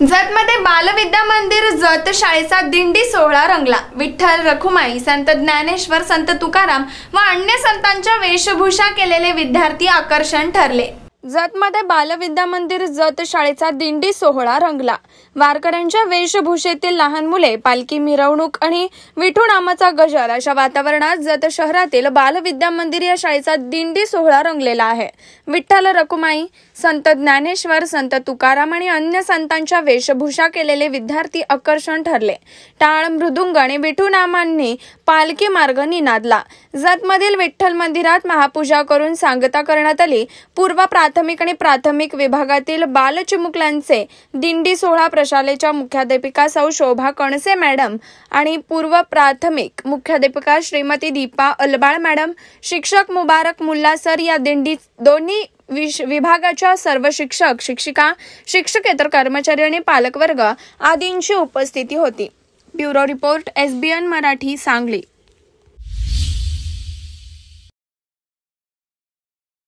जतमध्ये बालविद्या मंदिर जत शाळेचा दिंडी सोहळा रंगला विठ्ठल रखुमाई संत ज्ञानेश्वर संत तुकाराम व अन्य संतांच्या वेशभूषा केलेले विद्यार्थी आकर्षण ठरले जतमध्ये बालविद्या मंदिर जत शाळेचा दिंडी सोहळा रंगला वारकऱ्यांच्या वेशभूषेतील लहान मुले पालखी मिरवणूक आणि विठू नामाचा गजर अशा वातावरणात जत शहरातील बालविद्या मंदिर या शाळेचा दिंडी सोहळा रंगलेला आहे विठ्ठल रकुमाई संत ज्ञानेश्वर संत तुकाराम आणि अन्य संतांच्या वेशभूषा केलेले विद्यार्थी आकर्षण ठरले टाळ मृदुंग आणि विठू नामांनी पालखी मार्ग निनादला जतमधील विठ्ठल मंदिरात महापूजा करून सांगता करण्यात आली पूर्व प्राथमिक आणि प्राथमिक विभागातील बालचिमुकल्यांचे दिंडी सोहळा प्रशालेच्या मुख्याध्यापिका सौ शोभा कणसे मॅडम आणि पूर्व प्राथमिक मुख्याध्यापिका श्रीमती दीपा अलबाळ मॅडम शिक्षक मुबारक मुल्ला सर या दिंडी दोन्ही विभागाच्या सर्व शिक्षक शिक्षिका शिक्षकेतर कर्मचारी आणि पालकवर्ग आदींची उपस्थिती होती bureau report SBN Marathi Sangli